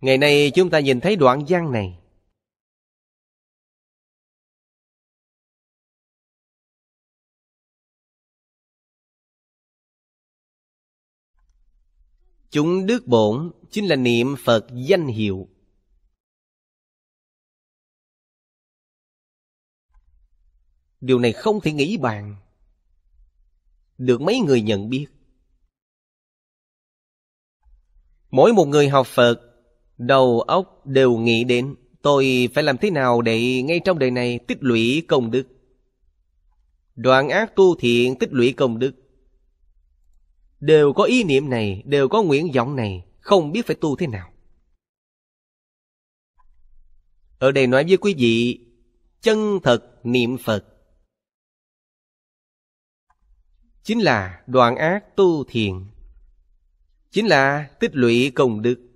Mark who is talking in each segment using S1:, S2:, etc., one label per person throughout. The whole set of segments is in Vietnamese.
S1: Ngày nay chúng ta nhìn thấy đoạn văn này Chúng đức bổn chính là niệm Phật danh hiệu. Điều
S2: này không thể nghĩ bàn. Được mấy người nhận biết. Mỗi một người học Phật Đầu óc đều nghĩ đến tôi phải làm thế nào để ngay trong đời này tích lũy công đức. Đoạn ác tu thiện tích lũy công đức. Đều có ý niệm này, đều có nguyện vọng này, không biết phải tu thế nào. Ở đây nói với quý vị, chân thật niệm Phật. Chính là đoạn ác tu thiện. Chính là tích lũy công đức.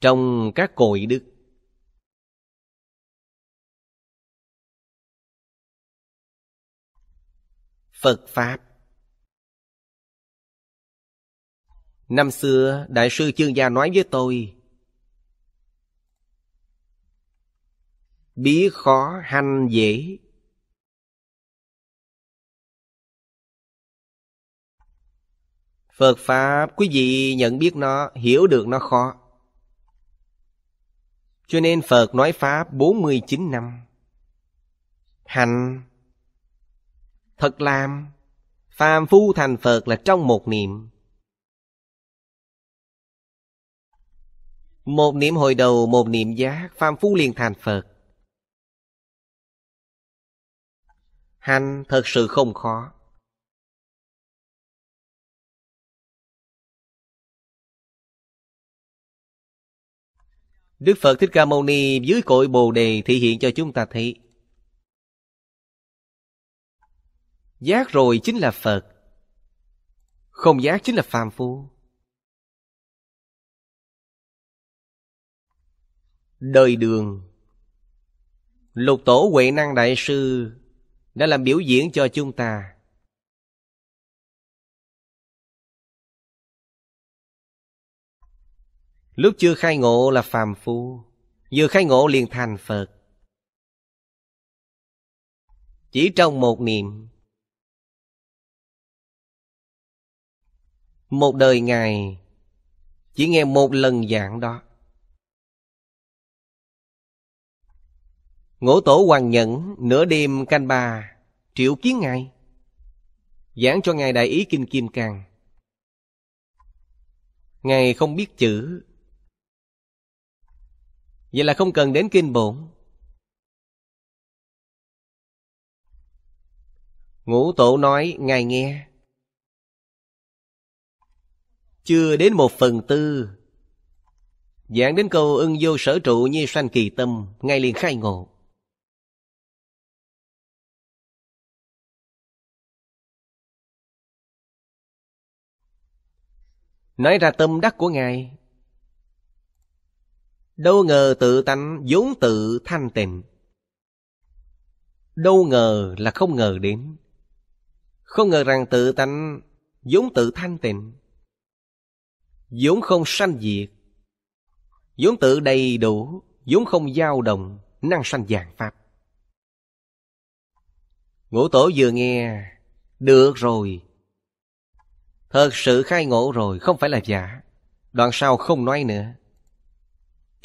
S1: trong các cội đức phật pháp
S2: năm xưa đại sư chương gia nói với tôi bí khó hành dễ phật pháp quý vị nhận biết nó hiểu được nó khó cho nên Phật nói Pháp 49 năm. Hành Thật làm Phàm phu thành Phật
S1: là trong một niệm Một niệm hồi đầu một niệm giác Phàm phu liền thành Phật Hành thật sự không khó
S2: Đức Phật Thích Ca Mâu Ni dưới cội Bồ Đề thị hiện cho chúng ta thấy. Giác rồi chính là Phật.
S1: Không giác chính là phàm phu.
S2: Đời đường Lục tổ Huệ Năng Đại Sư đã làm biểu diễn cho chúng ta
S1: Lúc chưa khai ngộ là phàm phu Vừa khai ngộ liền thành Phật Chỉ trong một niệm Một đời Ngài Chỉ nghe một lần giảng đó
S2: Ngỗ tổ hoàng nhẫn Nửa đêm canh bà Triệu kiến Ngài Giảng cho Ngài Đại Ý Kinh Kim Cang Ngài không biết chữ
S1: Vậy là không cần đến kinh bổn
S2: Ngũ tổ nói ngài nghe Chưa đến một phần tư Giảng đến câu ưng vô sở trụ như sanh kỳ tâm Ngay liền khai ngộ Nói ra tâm đắc của Ngài Đâu ngờ tự tánh vốn tự thanh tịnh. Đâu ngờ là không ngờ đến. Không ngờ rằng tự tánh vốn tự thanh tịnh. vốn không sanh diệt. vốn tự đầy đủ, vốn không dao động, năng sanh dạng pháp. Ngũ tổ vừa nghe, được rồi. Thật sự khai ngộ rồi, không phải là giả. Đoạn sau không nói nữa.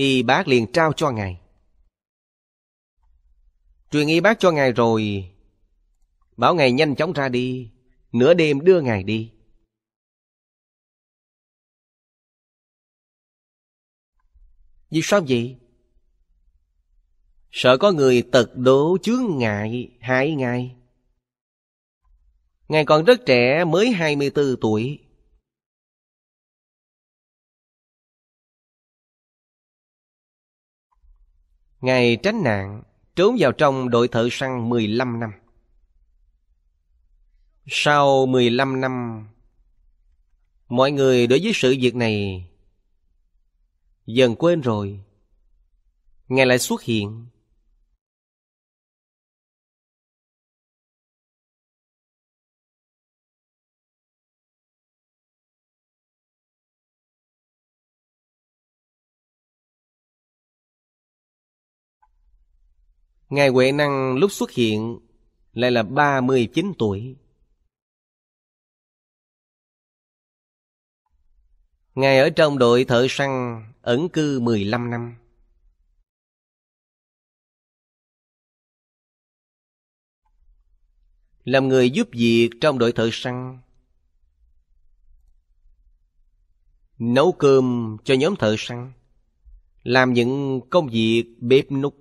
S2: Y bác liền trao cho ngài. Truyền y bác cho ngài rồi, bảo ngài nhanh chóng ra đi, nửa đêm đưa ngài đi. Vì sao vậy? Sợ có người tật đố chướng ngại hại ngài. Ngài còn rất trẻ mới hai 24 tuổi. Ngài tránh nạn, trốn vào trong đội thợ săn 15 năm. Sau 15 năm, mọi người đối với sự việc này dần quên rồi. Ngài lại xuất hiện
S1: Ngài Huệ Năng lúc xuất
S2: hiện lại là 39 tuổi. Ngài ở trong đội thợ săn ẩn cư
S1: 15 năm.
S2: Làm người giúp việc trong đội thợ săn. Nấu cơm cho nhóm thợ săn. Làm những công việc bếp nút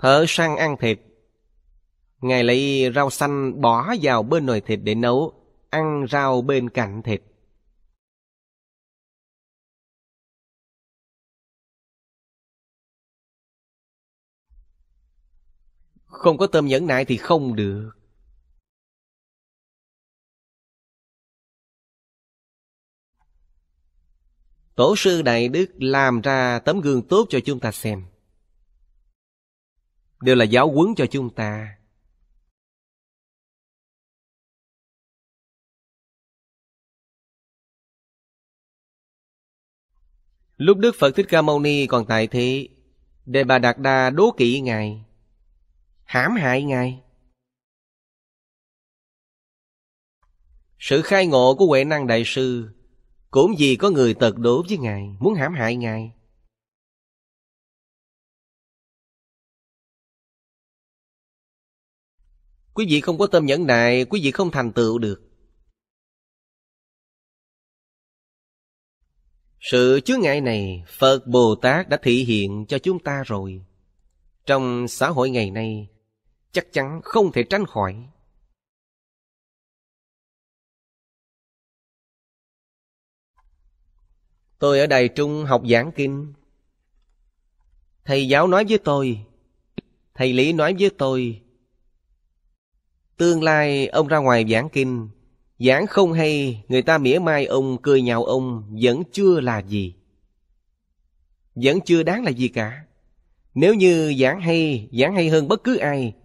S2: thợ săn ăn thịt. Ngài lấy rau xanh bỏ vào bên nồi thịt để nấu, ăn rau bên cạnh thịt.
S1: Không có tôm nhẫn nại thì không được. Tổ sư Đại Đức làm ra tấm gương tốt cho chúng ta xem đều là giáo huấn cho chúng ta
S2: Lúc Đức Phật Thích Ca Mâu Ni còn tại thế, Đề Bà Đạt Đa đố kỵ Ngài, hãm hại Ngài. Sự khai ngộ của Huệ Năng Đại Sư cũng vì có người tật đố với Ngài, muốn hãm
S1: hại Ngài. Quý vị không có tâm nhẫn nại, quý vị không thành tựu được.
S2: Sự chướng ngại này Phật Bồ Tát đã thị hiện cho chúng ta rồi. Trong xã hội ngày nay, chắc chắn không thể tránh khỏi. Tôi ở Đài Trung học giảng kinh. Thầy giáo nói với tôi, thầy Lý nói với tôi, Tương lai ông ra ngoài giảng kinh, giảng không hay, người ta mỉa mai ông, cười nhạo ông, vẫn chưa là gì. Vẫn chưa đáng là gì cả. Nếu như giảng hay, giảng hay hơn bất cứ ai,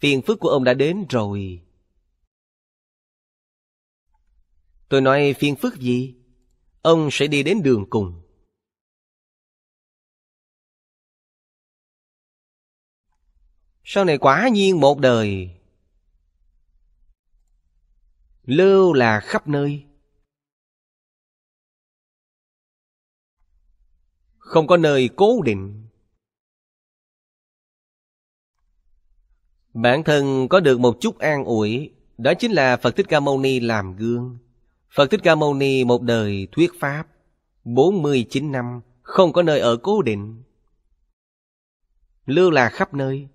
S2: phiền phức của ông đã đến rồi. Tôi nói phiền phức gì? Ông sẽ đi đến đường cùng.
S1: Sau này quả nhiên một đời lưu là khắp nơi
S2: không có nơi cố định bản thân có được một chút an ủi đó chính là phật thích ca mâu ni làm gương phật thích ca mâu ni một đời thuyết pháp bốn mươi chín năm không có nơi ở cố định lưu là khắp nơi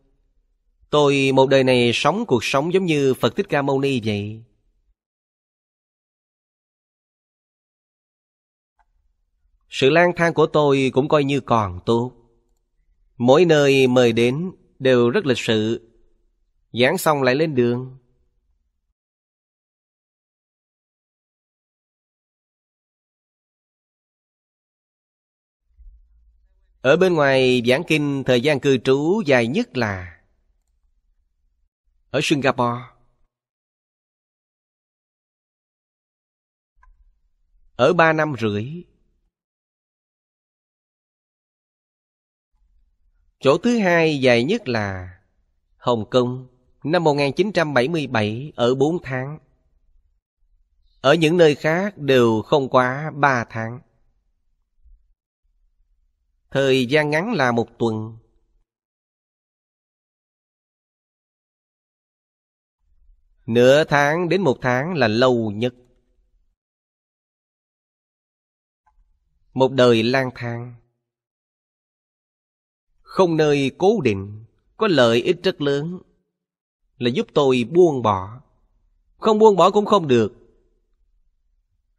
S2: tôi một đời này sống cuộc sống giống như phật thích ca mâu ni vậy Sự lang thang của tôi cũng coi như còn tốt. Mỗi nơi mời đến đều rất lịch sự. Giảng xong lại lên đường. Ở bên ngoài giảng kinh thời gian cư trú dài nhất là ở Singapore.
S1: Ở ba năm rưỡi
S2: Chỗ thứ hai dài nhất là Hồng Kông năm 1977 ở 4 tháng. Ở những nơi khác đều không quá 3 tháng. Thời gian ngắn là một tuần.
S1: Nửa tháng đến một tháng là lâu nhất. Một đời
S2: lang thang không nơi cố định có lợi ích rất lớn là giúp tôi buông bỏ không buông bỏ cũng không được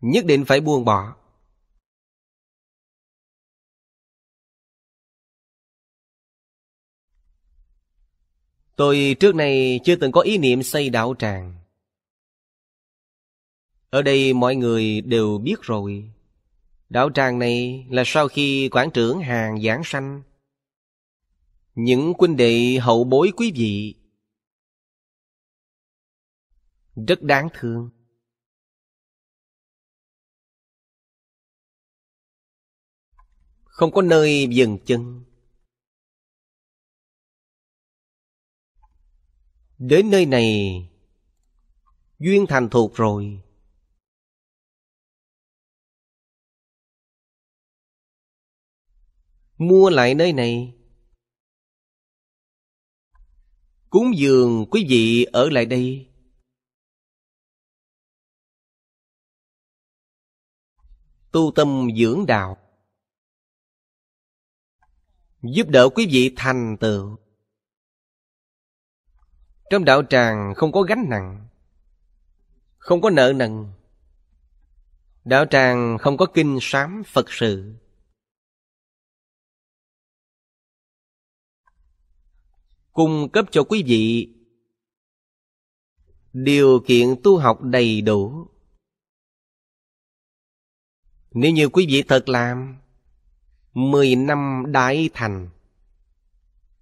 S2: nhất định phải buông bỏ tôi trước này chưa từng có ý niệm xây đạo tràng ở đây mọi người đều biết rồi đạo tràng này là sau khi quản trưởng hàng giảng sanh những quân đệ hậu bối quý vị rất đáng thương
S1: không có nơi dừng chân đến nơi này duyên thành thuộc rồi mua lại nơi này Cúng dường quý vị ở lại đây. Tu tâm dưỡng đạo Giúp đỡ quý vị thành tựu
S2: Trong đạo tràng không có gánh nặng Không có nợ nần Đạo tràng không có kinh sám Phật sự cung cấp cho quý vị điều kiện tu học đầy đủ. Nếu như quý vị thật làm mười năm đại thành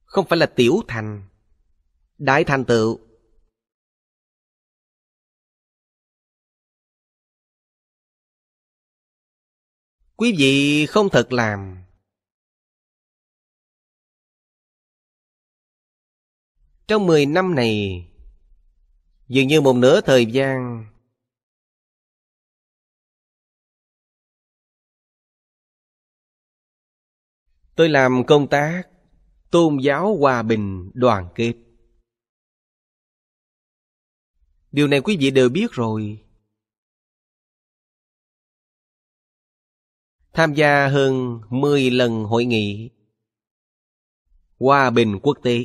S2: không phải là tiểu thành đại thành tựu
S1: quý vị không thật làm Trong 10 năm này, dường như một nửa thời gian
S2: Tôi làm công tác tôn giáo hòa bình đoàn kết. Điều này quý vị đều biết rồi.
S1: Tham gia hơn 10 lần hội nghị hòa bình quốc tế.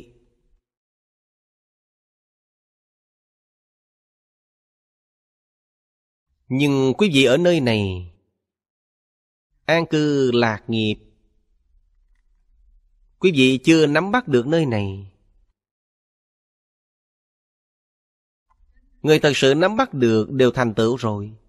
S2: Nhưng quý vị ở nơi này An cư lạc nghiệp Quý vị chưa nắm bắt được nơi này
S1: Người thật sự nắm bắt được đều thành tựu rồi